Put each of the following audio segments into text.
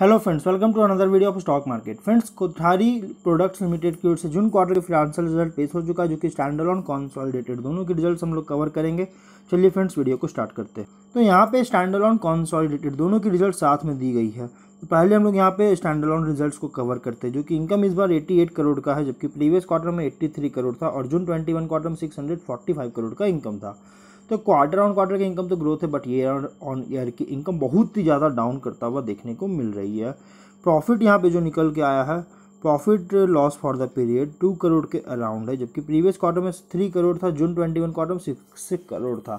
hello friends welcome to another video of stock market friends Kothari products limited की ओर से June quarter के financial result पेश हो चुका है जो कि स्टैंड ऑन कॉन्सॉलिडेटेड दोनों के रिजल्ट्स हम लोग कवर करेंगे चलिए फ्रेंड्स वीडियो को स्टार्ट करते हैं तो यहाँ पे स्टैंड ऑन कॉन्सॉलिडेटेड दोनों की रिजल्ट साथ में दी गई है तो पहले हम लोग यहाँ पे ऑन रिजल्ट को कवर करते हैं जो कि इनकम इस बार एट्टी करोड़ का है जबकि प्रीवियस क्वार्टर में एट्टी करोड़ था और जून ट्वेंटी क्वार्टर में सिक्स करोड़ का इनकम था तो क्वार्टर ऑन क्वार्टर की इनकम तो ग्रोथ है बट ईयर ऑन ईयर की इनकम बहुत ही ज़्यादा डाउन करता हुआ देखने को मिल रही है प्रॉफिट यहाँ पे जो निकल के आया है profit loss for the period two crore के अराउंड है जबकि प्रीवियस क्वार्टर में थ्री करोड़ था जून ट्वेंटी वन क्वार्टर में सिक्स करोड़ था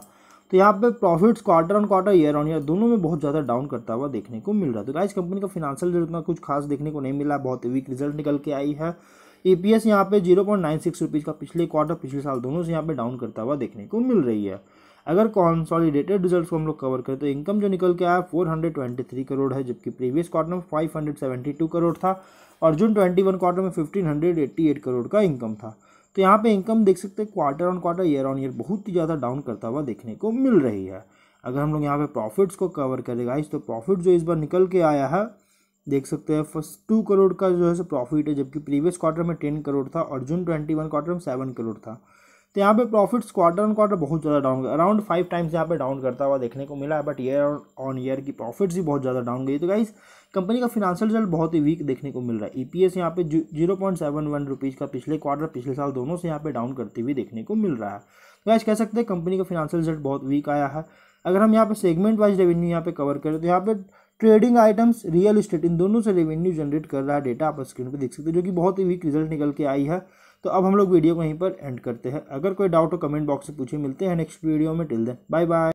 तो यहाँ पे profits quarter on quarter year on year दोनों में बहुत ज़्यादा डाउन करता हुआ देखने को मिल रहा है तो गाइस कंपनी का फिनेंशियल रिजल्ट उतना कुछ खास देखने को नहीं मिला बहुत वीक रिजल्ट निकल के आई है ई पी एस यहाँ पे zero point nine six rupees का पिछले क्वार्टर पिछले साल दोनों से यहाँ पे डाउन करता हुआ देखने को मिल रही है अगर कॉन्सॉलिडेटेड रिजल्ट को हम लोग कवर करें तो इनकम जो निकल के आया four hundred twenty three crore है जबकि प्रीवियस क्वार्टर में five hundred seventy two crore था और जून ट्वेंटी वन क्वार्टर में fifteen hundred eighty eight crore का इनकम था तो यहाँ पे इनकम देख सकते हैं quarter on quarter year on year बहुत ही ज़्यादा डाउन करता हुआ देखने को मिल रही है अगर हम लोग यहाँ पे प्रॉफिट्स को कवर करेगा इस तो प्रॉफिट जो इस बार निकल के आया है देख सकते हैं फर्स्ट टू करोड़ का जो है सो प्रॉफिट है जबकि प्रीवियस क्वार्टर में टेन करोड़ था और जून ट्वेंटी वन क्वार्टर में सेवन करोड़ था तो यहाँ पे प्रॉफिट्स क्वार्टर ऑन क्वार्टर बहुत ज़्यादा डाउन अराउंड फाइव टाइम्स यहाँ पे डाउन करता हुआ देखने को मिला है बट ईयर ऑन ईयर की प्रॉफिट्स भी बहुत ज़्यादा डाउन गई तो गाइस कंपनी का फिनांशियल रिजल्ट बहुत ही वीक देखने को मिल रहा है ई पी एस यहाँ पे zero point seven one rupees का पिछले क्वार्टर पिछले साल दोनों से यहाँ पे डाउन करती हुई देखने को मिल रहा है तो गाइस कह सकते हैं कंपनी का फिनेंशियल रिजल्ट बहुत वीक आया है अगर हम यहाँ पे सेगमेंट वाइज रेवेन्यू यहाँ पे कवर करें तो यहाँ पे ट्रेडिंग आइटम्स रियल इस्टेट इन दोनों से रेवेन्यू जनरेट कर रहा है डेटा आप स्क्रीन पर देख सकते हैं जो कि बहुत ही वीक रिजल्ट निकल के आई है तो अब हम लोग वीडियो को यहीं पर एंड करते हैं अगर कोई डाउट हो कमेंट बॉक्स से पूछे मिलते हैं नेक्स्ट वीडियो में टिल दें बाय बाय